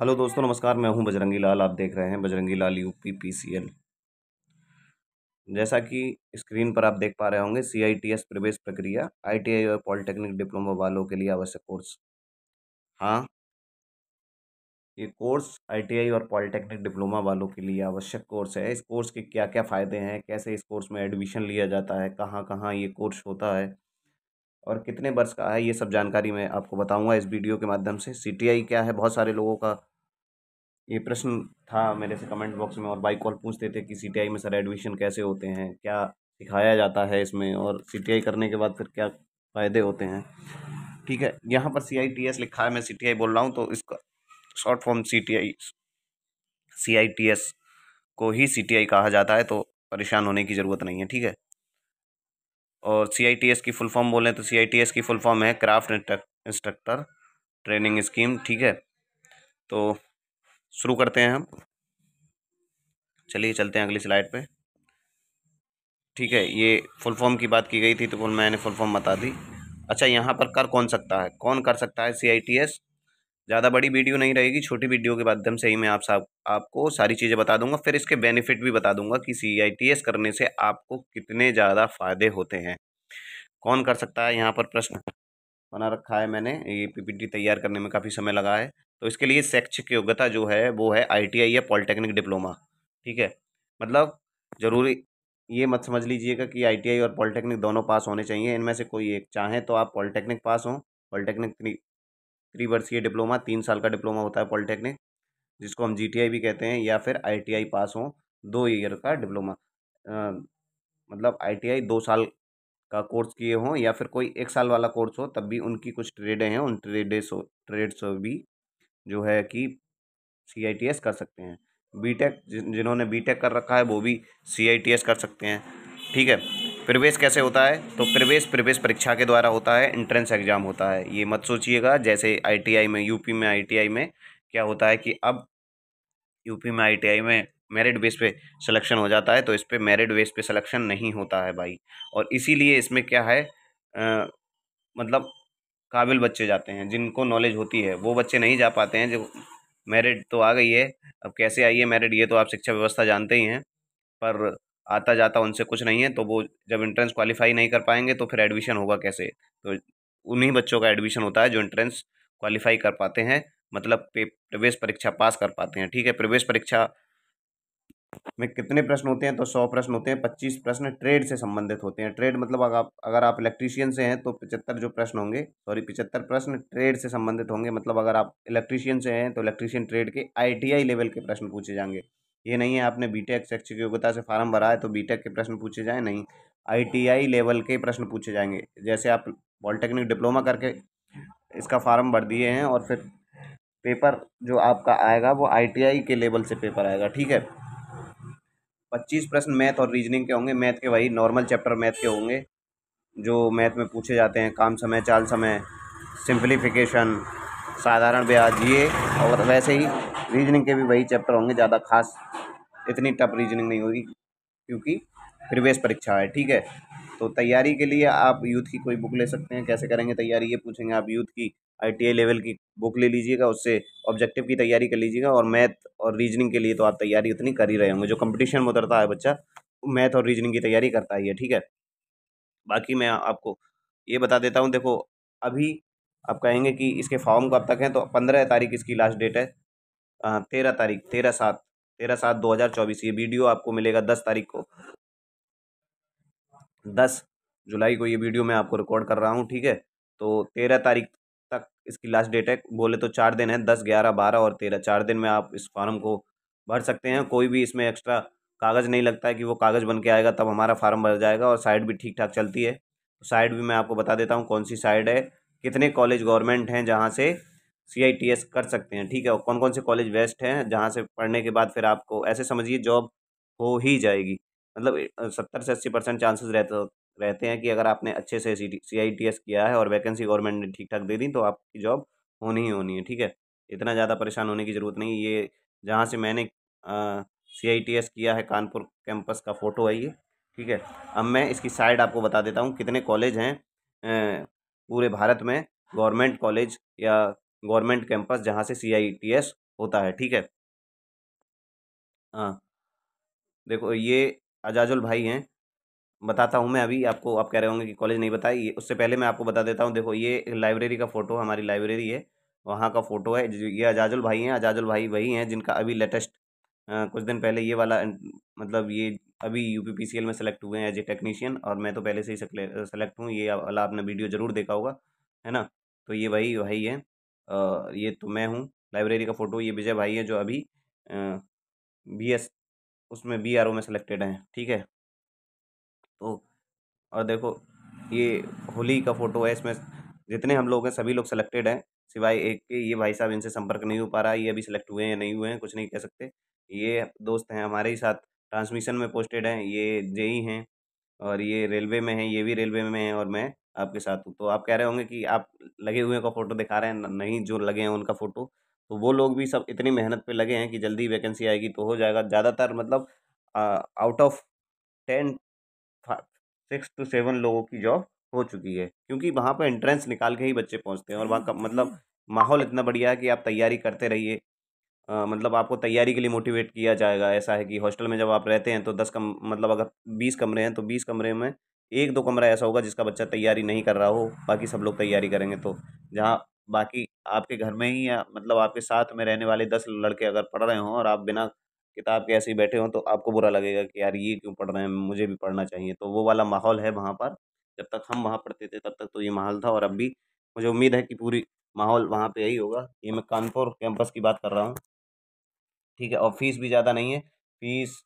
Hello दोस्तों नमस्कार मैं हूं बजरंगी लाल आप देख रहे हैं बजरंगी लाल यूपी पीसीएल जैसा कि स्क्रीन पर आप देख पा रहे होंगे सीआईटीएस प्रवेश प्रक्रिया आईटीआई और पॉलिटेक्निक डिप्लोमा वालों के लिए आवश्यक कोर्स हाँ ये कोर्स आईटीआई और पॉलिटेक्निक डिप्लोमा वालों के लिए आवश्यक कोर्स है इस कोर्स के क्या क्या फ़ायदे हैं कैसे इस कोर्स में एडमिशन लिया जाता है कहाँ कहाँ ये कोर्स होता है और कितने वर्ष का है ये सब जानकारी मैं आपको बताऊंगा इस वीडियो के माध्यम से सीटीआई क्या है बहुत सारे लोगों का ये प्रश्न था मेरे से कमेंट बॉक्स में और बाई कॉल पूछते थे कि सी में सर एडमिशन कैसे होते हैं क्या सिखाया जाता है इसमें और सी करने के बाद फिर क्या फ़ायदे होते हैं ठीक है यहाँ पर सी लिखा है मैं सी बोल रहा हूँ तो इसका शॉर्ट फॉर्म सी टी को ही सी कहा जाता है तो परेशान होने की ज़रूरत नहीं है ठीक है और सी की फुल फॉर्म बोलें तो सी की फुल फॉर्म है क्राफ्ट इंस्ट्रक्टर ट्रेनिंग स्कीम ठीक है तो शुरू करते हैं हम चलिए चलते हैं अगली स्लाइड पे ठीक है ये फुल फॉर्म की बात की गई थी तो फुल मैंने फुल फॉर्म बता दी अच्छा यहाँ पर कर कौन सकता है कौन कर सकता है सी आई टी एस ज़्यादा बड़ी वीडियो नहीं रहेगी छोटी वीडियो के माध्यम से ही मैं आप साहब आपको सारी चीज़ें बता दूंगा फिर इसके बेनिफिट भी बता दूंगा कि सी आई टी एस करने से आपको कितने ज़्यादा फ़ायदे होते हैं कौन कर सकता है यहाँ पर प्रश्न बना रखा है मैंने ये पीपीटी तैयार करने में काफ़ी समय लगा है तो इसके लिए शैक्षिक योग्यता जो है वो है आईटीआई या पॉलिटेक्निक डिप्लोमा ठीक है मतलब ज़रूरी ये मत समझ लीजिएगा कि आईटीआई और पॉलिटेक्निक दोनों पास होने चाहिए इनमें से कोई एक चाहें तो आप पॉलिटेक्निक पास हों पॉलिटेक्निक थ्री वर्षीय डिप्लोमा तीन साल का डिप्लोमा होता है पॉलिटेक्निक जिसको हम जीटीआई भी कहते हैं या फिर आईटीआई पास हों दो ईयर का डिप्लोमा आ, मतलब आईटीआई दो साल का कोर्स किए हों या फिर कोई एक साल वाला कोर्स हो तब भी उनकी कुछ ट्रेडें हैं उन ट्रेडें ट्रेड्स भी जो है कि सी आई टी एस कर सकते हैं बी टेक जिन्होंने बी टेक कर रखा है वो भी सी आई टी एस कर सकते हैं ठीक है प्रवेश कैसे होता है तो प्रवेश प्रवेश परीक्षा के द्वारा होता है एंट्रेंस एग्ज़ाम होता है ये मत सोचिएगा जैसे आईटीआई में यूपी में आईटीआई में क्या होता है कि अब यूपी में आईटीआई में मेरिट बेस पे सिलेक्शन हो जाता है तो इस पर मेरिट बेस पे सिलेक्शन नहीं होता है भाई और इसीलिए इसमें क्या है आ, मतलब काबिल बच्चे जाते हैं जिनको नॉलेज होती है वो बच्चे नहीं जा पाते हैं जो मेरिट तो आ गई है अब कैसे आई है मेरिट ये तो आप शिक्षा व्यवस्था जानते ही हैं पर आता जाता उनसे कुछ नहीं है तो वो जब इंट्रेंस क्वालिफाई नहीं कर पाएंगे तो फिर एडमिशन होगा कैसे तो उन्हीं बच्चों का एडमिशन होता है जो इंट्रेंस क्वालिफाई कर पाते हैं मतलब प्रवेश परीक्षा पास कर पाते हैं ठीक है प्रवेश परीक्षा में कितने प्रश्न होते हैं तो सौ प्रश्न होते हैं पच्चीस प्रश्न ट्रेड से संबंधित होते हैं ट्रेड मतलब अगर आप अगर आप इलेक्ट्रीशियन से हैं तो पचहत्तर जो प्रश्न होंगे सॉरी पचहत्तर प्रश्न ट्रेड से संबंधित होंगे मतलब अगर आप इलेक्ट्रीशियन से हैं तो इलेक्ट्रीशियन ट्रेड के आई लेवल के प्रश्न पूछे जाएंगे ये नहीं है आपने बी टेक शैक्षिक योग्यता से फार्म भरा है तो बी के प्रश्न पूछे जाए नहीं आई लेवल के प्रश्न पूछे जाएंगे जैसे आप पॉलिटेक्निक डिप्लोमा करके इसका फार्म भर दिए हैं और फिर पेपर जो आपका आएगा वो आईटीआई के लेवल से पेपर आएगा ठीक है पच्चीस प्रश्न मैथ और रीजनिंग के होंगे मैथ के वही नॉर्मल चैप्टर मैथ के होंगे जो मैथ में पूछे जाते हैं काम समय चाल समय सिंप्लीफिकेशन साधारण ब्याज ये और वैसे ही रीजनिंग के भी वही चैप्टर होंगे ज़्यादा खास इतनी टफ रीजनिंग नहीं होगी क्योंकि प्रवेश परीक्षा है ठीक है तो तैयारी के लिए आप यूथ की कोई बुक ले सकते हैं कैसे करेंगे तैयारी ये पूछेंगे आप यूथ की आई लेवल की बुक ले लीजिएगा उससे ऑब्जेक्टिव की तैयारी कर लीजिएगा और मैथ और रीजनिंग के लिए तो आप तैयारी उतनी कर ही रहे होंगे जो कंपटीशन में उतरता है बच्चा मैथ और रीजनिंग की तैयारी करता ही है ठीक है बाकी मैं आपको ये बता देता हूँ देखो अभी आप कहेंगे कि इसके फॉर्म कब तक हैं तो पंद्रह तारीख इसकी लास्ट डेट है तेरह तारीख तेरह सात तेरह सात दो हज़ार चौबीस ये वीडियो आपको मिलेगा दस तारीख को दस जुलाई को ये वीडियो मैं आपको रिकॉर्ड कर रहा हूँ ठीक है तो तेरह तारीख तक इसकी लास्ट डेट है बोले तो चार दिन है दस ग्यारह बारह और तेरह चार दिन में आप इस फार्म को भर सकते हैं कोई भी इसमें एक्स्ट्रा कागज़ नहीं लगता है कि वो कागज़ बन के आएगा तब हमारा फार्म भर जाएगा और साइड भी ठीक ठाक चलती है साइड तो भी मैं आपको बता देता हूँ कौन सी साइड है कितने कॉलेज गवर्नमेंट हैं जहाँ से सी आई टी एस कर सकते हैं ठीक है और कौन कौन से कॉलेज वेस्ट हैं जहाँ से पढ़ने के बाद फिर आपको ऐसे समझिए जॉब हो ही जाएगी मतलब सत्तर से अस्सी परसेंट चांसेस रहते रहते हैं कि अगर आपने अच्छे से सी आई टी एस किया है और वैकेंसी गवर्नमेंट ने ठीक ठाक दे दी तो आपकी जॉब होनी ही होनी है ठीक है इतना ज़्यादा परेशान होने की ज़रूरत नहीं ये जहाँ से मैंने सी आई टी एस किया है कानपुर कैंपस का फ़ोटो है ये ठीक है अब मैं इसकी साइड आपको बता देता हूँ कितने कॉलेज हैं पूरे भारत में गवर्नमेंट कॉलेज या गवर्नमेंट कैंपस जहाँ से सी आई टी एस होता है ठीक है हाँ देखो ये अजाजुल भाई हैं बताता हूँ मैं अभी आपको आप कह रहे होंगे कि कॉलेज नहीं बताई उससे पहले मैं आपको बता देता हूँ देखो ये लाइब्रेरी का फ़ोटो हमारी लाइब्रेरी है वहाँ का फ़ोटो है ये अजाजुल भाई हैं अजाजुल भाई वही हैं जिनका अभी लेटेस्ट कुछ दिन पहले ये वाला मतलब ये अभी यू पी में सेलेक्ट हुए हैं एज ए टेक्नीशियन और मैं तो पहले से ही सेलेक्ट हूँ ये वाला आपने वीडियो ज़रूर देखा होगा है ना तो ये वही भाई है ये तो मैं हूँ लाइब्रेरी का फ़ोटो ये विजय भाई है जो अभी बी एस उसमें बी आर ओ में सेलेक्टेड हैं ठीक है तो और देखो ये होली का फ़ोटो है इसमें जितने हम लोग हैं सभी लोग सेलेक्टेड हैं सिवाय एक के ये भाई साहब इनसे संपर्क नहीं हो पा रहा है ये अभी सेलेक्ट हुए हैं नहीं हुए हैं कुछ नहीं कह सकते ये दोस्त हैं हमारे ही साथ ट्रांसमिशन में पोस्टेड हैं ये जेई हैं और ये रेलवे में हैं ये भी रेलवे में हैं और मैं आपके साथ हूँ तो आप कह रहे होंगे कि आप लगे हुए का फ़ोटो दिखा रहे हैं नहीं जो लगे हैं उनका फ़ोटो तो वो लोग भी सब इतनी मेहनत पर लगे हैं कि जल्दी वैकेंसी आएगी तो हो जाएगा ज़्यादातर मतलब out of ten six to seven लोगों की जॉब हो चुकी है क्योंकि वहाँ पर एंट्रेंस निकाल के ही बच्चे पहुँचते हैं और वहाँ का हम्म, मतलब हम्म। माहौल इतना बढ़िया है कि आप तैयारी करते रहिए मतलब आपको तैयारी के लिए मोटिवेट किया जाएगा ऐसा है कि हॉस्टल में जब आप रहते हैं तो दस कम मतलब अगर बीस कमरे हैं तो बीस कमरे में एक दो कमरा ऐसा होगा जिसका बच्चा तैयारी नहीं कर रहा हो बाकी सब लोग तैयारी करेंगे तो जहाँ बाकी आपके घर में ही मतलब आपके साथ में रहने वाले दस लड़के अगर पढ़ रहे हों और आप बिना किताब तो के ऐसे ही बैठे हों तो आपको बुरा लगेगा कि यार ये क्यों पढ़ रहे हैं मुझे भी पढ़ना चाहिए तो वो वाला माहौल है वहाँ पर जब तक हम वहाँ पढ़ते थे तब तक तो ये माहौल था और अब भी मुझे उम्मीद है कि पूरी माहौल वहाँ पर यही होगा ये मैं कानपुर कैंपस की बात कर रहा हूँ ठीक है और फीस भी ज़्यादा नहीं है फीस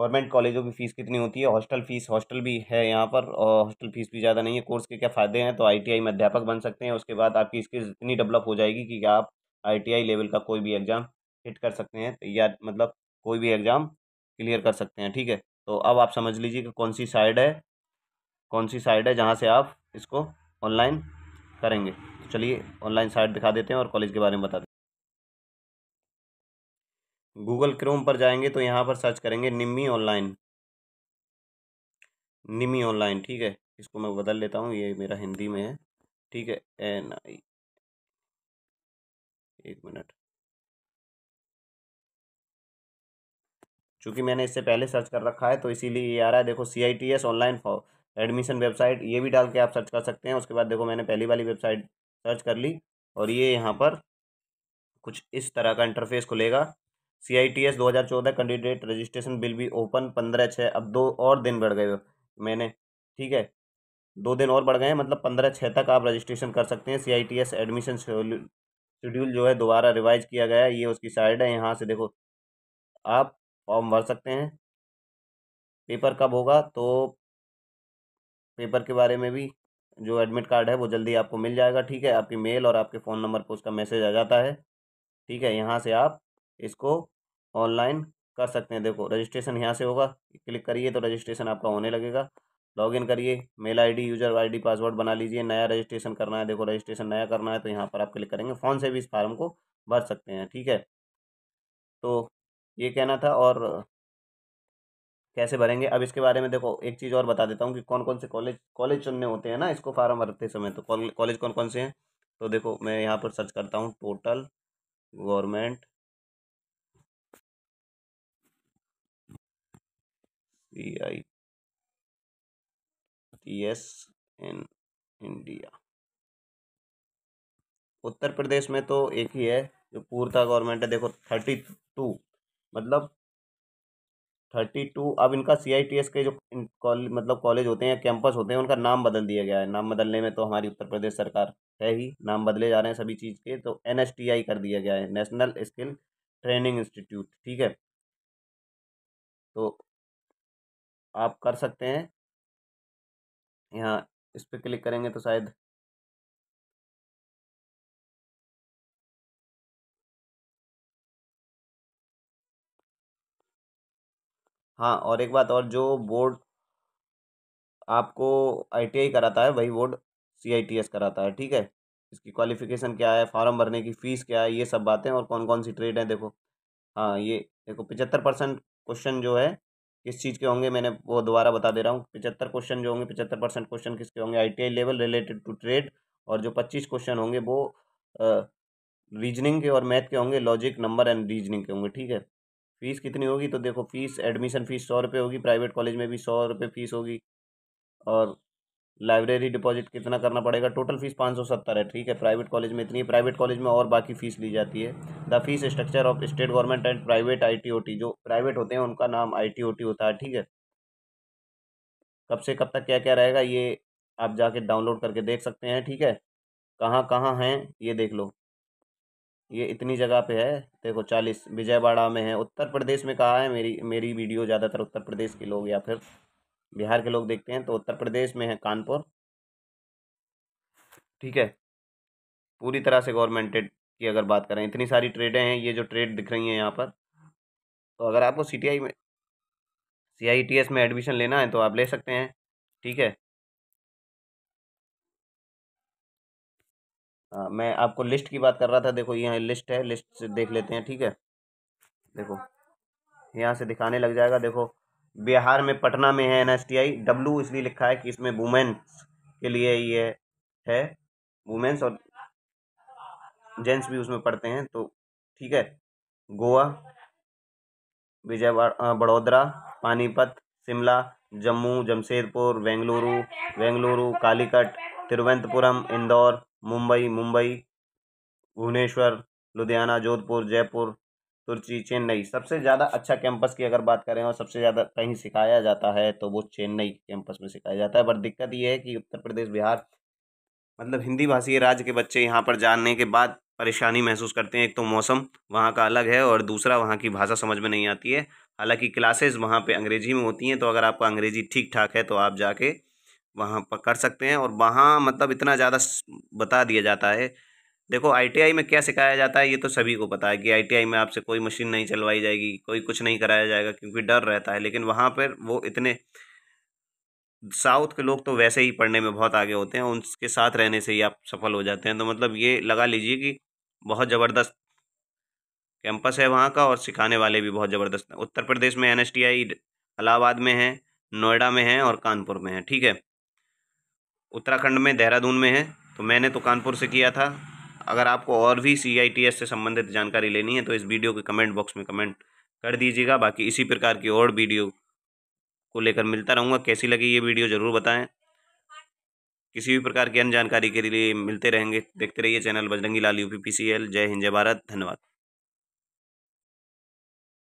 गवर्नमेंट कॉलेजों की फ़ीस कितनी होती है हॉस्टल फ़ीस हॉस्टल भी है यहाँ पर और हॉस्टल फ़ीस भी ज़्यादा नहीं है कोर्स के क्या फ़ायदे हैं तो आईटीआई में अध्यापक बन सकते हैं उसके बाद आपकी स्किल्स इतनी डेवलप हो जाएगी कि आप आईटीआई लेवल का कोई भी एग्ज़ाम हिट कर सकते हैं तो या मतलब कोई भी एग्ज़ाम क्लियर कर सकते हैं ठीक है तो अब आप समझ लीजिए कि कौन सी साइड है कौन सी साइड है जहाँ से आप इसको ऑनलाइन करेंगे तो चलिए ऑनलाइन साइट दिखा देते हैं और कॉलेज के बारे में बता देते हैं गूगल क्रोम पर जाएंगे तो यहाँ पर सर्च करेंगे निम्मी ऑनलाइन निमी ऑनलाइन ठीक है इसको मैं बदल लेता हूँ ये मेरा हिंदी में है ठीक है एन आई एक मिनट चूँकि मैंने इससे पहले सर्च कर रखा है तो इसीलिए ये आ रहा है देखो C I T S online admission website ये भी डाल के आप सर्च कर सकते हैं उसके बाद देखो मैंने पहली वाली वेबसाइट सर्च कर ली और ये यहाँ पर कुछ इस तरह का इंटरफेस खुलेगा सी आई टी एस दो हज़ार चौदह कैंडिडेट रजिस्ट्रेशन बिल भी ओपन पंद्रह छः अब दो और दिन बढ़ गए मैंने ठीक है दो दिन और बढ़ गए हैं मतलब पंद्रह छः तक आप रजिस्ट्रेशन कर सकते हैं C I T S admission schedule जो है दोबारा रिवाइज किया गया है ये उसकी साइड है यहाँ से देखो आप फॉर्म भर सकते हैं पेपर कब होगा तो पेपर के बारे में भी जो एडमिट कार्ड है वो जल्दी आपको मिल जाएगा ठीक है आपकी मेल और आपके फ़ोन नंबर पर उसका मैसेज आ जाता है ठीक है यहाँ से आप इसको ऑनलाइन कर सकते हैं देखो रजिस्ट्रेशन यहाँ से होगा क्लिक करिए तो रजिस्ट्रेशन आपका होने लगेगा लॉगिन करिए mail ID user ID password बना लीजिए नया रजिस्ट्रेशन करना है देखो रजिस्ट्रेशन नया करना है तो यहाँ पर आप क्लिक करेंगे फ़ोन से भी इस फार्म को भर सकते हैं ठीक है तो ये कहना था और कैसे भरेंगे अब इसके बारे में देखो एक चीज़ और बता देता हूँ कि कौन कौन से कॉलेज कॉलेज चुनने होते हैं ना इसको फार्म भरते समय तो कॉलेज कौन कौन से हैं तो देखो मैं यहाँ पर सर्च करता हूँ total government C I T S in India Uttar Pradesh में तो एक ही है जो पूर्ता गवर्नमेंट है देखो थर्टी टू मतलब थर्टी टू अब इनका सी आई टी एस के जो कॉले, मतलब कॉलेज होते हैं कैंपस होते हैं उनका नाम बदल दिया गया है नाम बदलने में तो हमारी उत्तर प्रदेश सरकार है ही नाम बदले जा रहे हैं सभी चीज़ के तो एन एस टी आई कर दिया गया है नेशनल स्किल ट्रेनिंग इंस्टीट्यूट ठीक है तो आप कर सकते हैं यहाँ इस पर क्लिक करेंगे तो शायद हाँ और एक बात और जो बोर्ड आपको आई कराता है वही बोर्ड सी कराता है ठीक है इसकी क्वालिफिकेशन क्या है फॉर्म भरने की फ़ीस क्या है ये सब बातें और कौन कौन सी ट्रेड है देखो हाँ ये देखो पिचहत्तर परसेंट क्वेश्चन जो है किस चीज़ के होंगे मैंने वो दोबारा बता दे रहा हूँ पिचहत्तर क्वेश्चन जो होंगे पिचहत्तर परसेंट क्वेश्चन किसके होंगे I level related to trade और जो पच्चीस क्वेश्चन होंगे वो रीजनिंग के और मैथ के होंगे लॉजिक नंबर एंड रीजनिंग के होंगे ठीक है फ़ीस कितनी होगी तो देखो फ़ीस एडमिशन फ़ीस सौ रुपये होगी प्राइवेट कॉलेज में भी सौ रुपये फ़ीस होगी और लाइब्रेरी डिपॉजिट कितना करना पड़ेगा टोटल फीस पाँच सौ सत्तर है ठीक है प्राइवेट कॉलेज में इतनी है प्राइवेट कॉलेज में और बाकी फीस ली जाती है the fees structure of state government and private आईटीओटी जो प्राइवेट होते हैं उनका नाम आईटीओटी होता है ठीक है कब से कब तक क्या क्या रहेगा ये आप जाके डाउनलोड करके देख सकते हैं ठीक है कहाँ कहाँ हैं ये देख लो ये इतनी जगह पे है देखो चालीस विजयवाड़ा में है उत्तर प्रदेश में कहा है मेरी मेरी वीडियो ज़्यादातर उत्तर प्रदेश के लोग या फिर बिहार के लोग देखते हैं तो उत्तर प्रदेश में है कानपुर ठीक है पूरी तरह से गवर्नमेंटेड की अगर बात करें इतनी सारी ट्रेडें हैं ये जो ट्रेड दिख रही हैं यहाँ पर तो अगर आपको सी में सी में एडमिशन लेना है तो आप ले सकते हैं ठीक है हाँ, मैं आपको लिस्ट की बात कर रहा था देखो यहाँ लिस्ट है लिस्ट से देख लेते हैं ठीक है देखो यहाँ से दिखाने लग जाएगा देखो बिहार में पटना में है N S T I W इसलिए लिखा है कि इसमें वुमेन्स के लिए ये है वुमेन्स और जेंट्स भी उसमें पढ़ते हैं तो ठीक है गोवा विजय बड़ोदरा पानीपत शिमला जम्मू जमशेदपुर बेंगलुरु बेंगलुरु कालीकट तिरुवनंतपुरम इंदौर मुंबई मुंबई भुवनेश्वर लुधियाना जोधपुर जयपुर तुर्ची चेन्नई सबसे ज़्यादा अच्छा कैंपस की अगर बात करें और सबसे ज़्यादा कहीं सिखाया जाता है तो वो चेन्नई कैंपस में सिखाया जाता है पर दिक्कत ये है कि उत्तर प्रदेश बिहार मतलब हिंदी भाषी राज्य के बच्चे यहाँ पर जाने के बाद परेशानी महसूस करते हैं एक तो मौसम वहाँ का अलग है और दूसरा वहाँ की भाषा समझ में नहीं आती है हालांकि क्लासेस वहाँ पे अंग्रेजी में होती हैं तो अगर आपका अंग्रेजी ठीक ठाक है तो आप जाके वहाँ पर कर सकते हैं और वहाँ मतलब इतना ज़्यादा बता दिया जाता है देखो आईटीआई में क्या सिखाया जाता है ये तो सभी को पता है कि आईटीआई में आपसे कोई मशीन नहीं चलवाई जाएगी कोई कुछ नहीं कराया जाएगा क्योंकि डर रहता है लेकिन वहाँ पर वो इतने साउथ के लोग तो वैसे ही पढ़ने में बहुत आगे होते हैं उनके साथ रहने से ही आप सफल हो जाते हैं तो मतलब ये लगा लीजिए कि बहुत ज़बरदस्त कैंपस है वहाँ का और सिखाने वाले भी बहुत ज़बरदस्त हैं उत्तर प्रदेश में एन इलाहाबाद में है नोएडा में है और कानपुर में है ठीक है उत्तराखंड में देहरादून में है तो मैंने तो कानपुर से किया था अगर आपको और भी सी से संबंधित जानकारी लेनी है तो इस वीडियो के कमेंट बॉक्स में कमेंट कर दीजिएगा बाकी इसी प्रकार की और वीडियो को लेकर मिलता रहूँगा कैसी लगी ये वीडियो ज़रूर बताएं किसी भी प्रकार की अन्य जानकारी के लिए मिलते रहेंगे देखते रहिए channel Bajrangi Lal U P P C L जय हिंद जय भारत धन्यवाद